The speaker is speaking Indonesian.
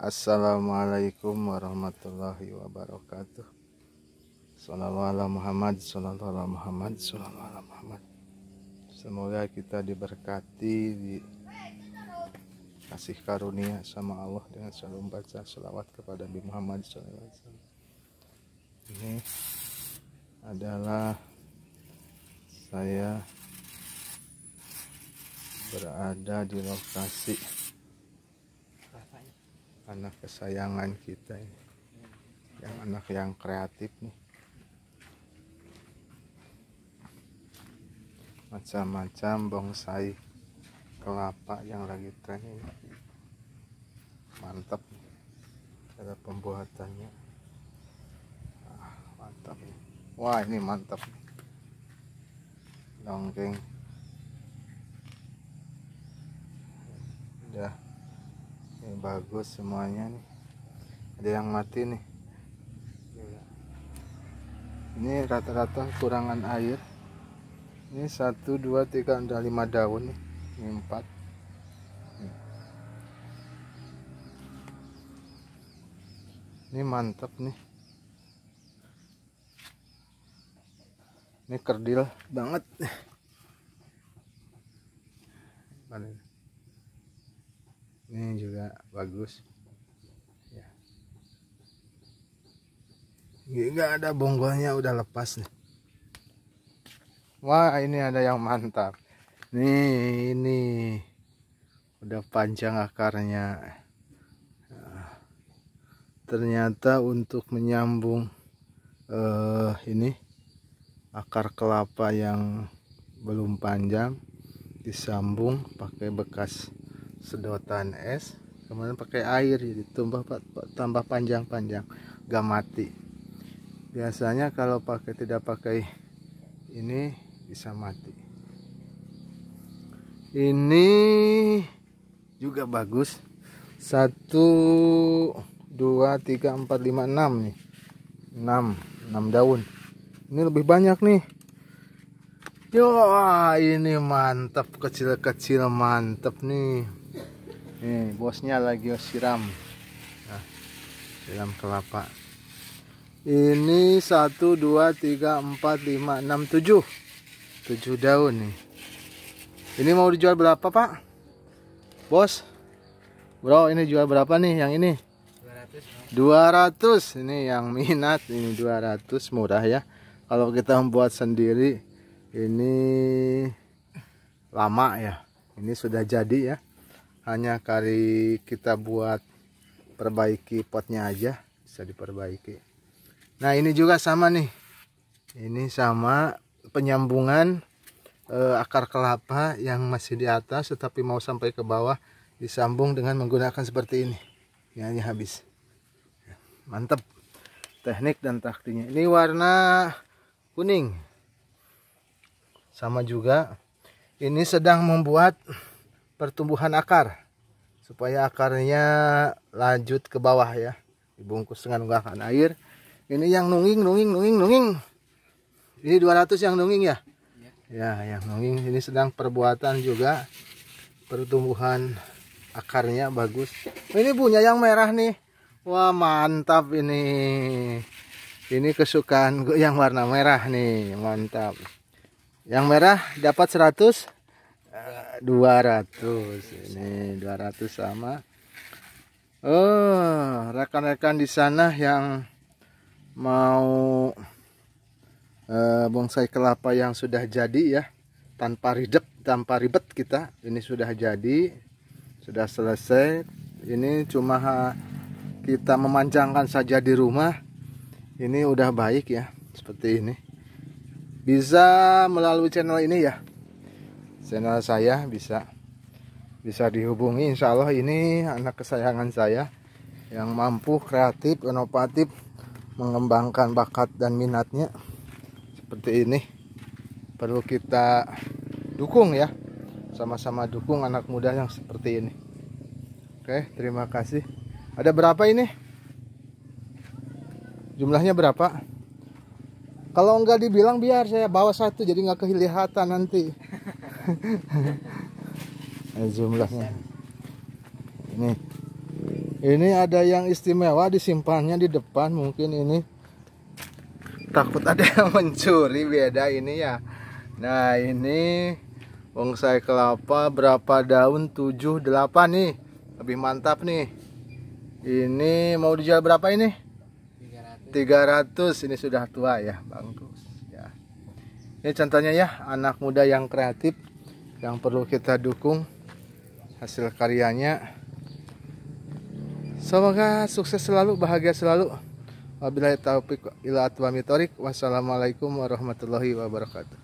Assalamualaikum warahmatullahi wabarakatuh Sallallahu Muhammad Sallallahu alaihi Muhammad Sallallahu Muhammad Semoga kita diberkati di kasih karunia sama Allah dengan selalu membaca selawat kepada Nabi Muhammad wasallam. Ini adalah saya berada di lokasi anak kesayangan kita ini yang anak yang kreatif nih macam-macam bonsai kelapa yang lagi tren ini mantap cara pembuatannya ah, mantap wah ini mantap dongeng udah ini bagus semuanya nih ada yang mati nih ini rata-rata kurangan air ini satu dua tiga ada 5 daun nih. ini 4 ini mantap nih ini kerdil banget ini juga bagus ya enggak ada bonggolnya udah lepas nih wah ini ada yang mantap nih ini udah panjang akarnya ah. ternyata untuk menyambung eh, ini akar kelapa yang belum panjang disambung pakai bekas sedotan es kemudian pakai air jadi tumbah tambah panjang-panjang gak mati biasanya kalau pakai tidak pakai ini bisa mati ini juga bagus satu dua tiga empat lima enam nih enam enam daun ini lebih banyak nih yo ini mantap kecil-kecil mantap nih Nih, bosnya lagi siram. Nah, siram kelapa. Ini 1 2 3 4 5 6 7. 7 daun nih. Ini mau dijual berapa, Pak? Bos. Bro, ini jual berapa nih yang ini? 200. 200. Ini yang minat ini 200 murah ya. Kalau kita membuat sendiri ini lama ya. Ini sudah jadi ya hanya kali kita buat perbaiki potnya aja bisa diperbaiki nah ini juga sama nih ini sama penyambungan e, akar kelapa yang masih di atas tetapi mau sampai ke bawah disambung dengan menggunakan seperti ini ya, ini habis ya, mantap teknik dan taktiknya ini warna kuning sama juga ini sedang membuat pertumbuhan akar supaya akarnya lanjut ke bawah ya dibungkus dengan unggahan air ini yang nunging nunging nunging nunging ini 200 yang nunging ya ya yang nunging ini sedang perbuatan juga pertumbuhan akarnya bagus ini punya yang merah nih wah mantap ini ini kesukaan gue yang warna merah nih mantap yang merah dapat 100 200 ini 200 sama oh rekan-rekan di sana yang mau eh, bonsai kelapa yang sudah jadi ya tanpa ribet tanpa ribet kita ini sudah jadi sudah selesai ini cuma kita memanjangkan saja di rumah ini udah baik ya seperti ini bisa melalui channel ini ya channel saya bisa bisa dihubungi Insya Allah ini anak kesayangan saya yang mampu kreatif inovatif mengembangkan bakat dan minatnya seperti ini perlu kita dukung ya sama-sama dukung anak muda yang seperti ini oke terima kasih ada berapa ini jumlahnya berapa kalau enggak dibilang biar saya bawa satu jadi enggak kelihatan nanti Eh, jumlahnya ini ini ada yang istimewa disimpannya di depan mungkin ini takut ada yang mencuri beda ini ya nah ini bonsai kelapa berapa daun 7 8 nih lebih mantap nih ini mau dijual berapa ini 300, 300 ini sudah tua ya bagus ya ini contohnya ya anak muda yang kreatif yang perlu kita dukung hasil karyanya semoga sukses selalu bahagia selalu wabillahi taufiq ila wassalamualaikum warahmatullahi wabarakatuh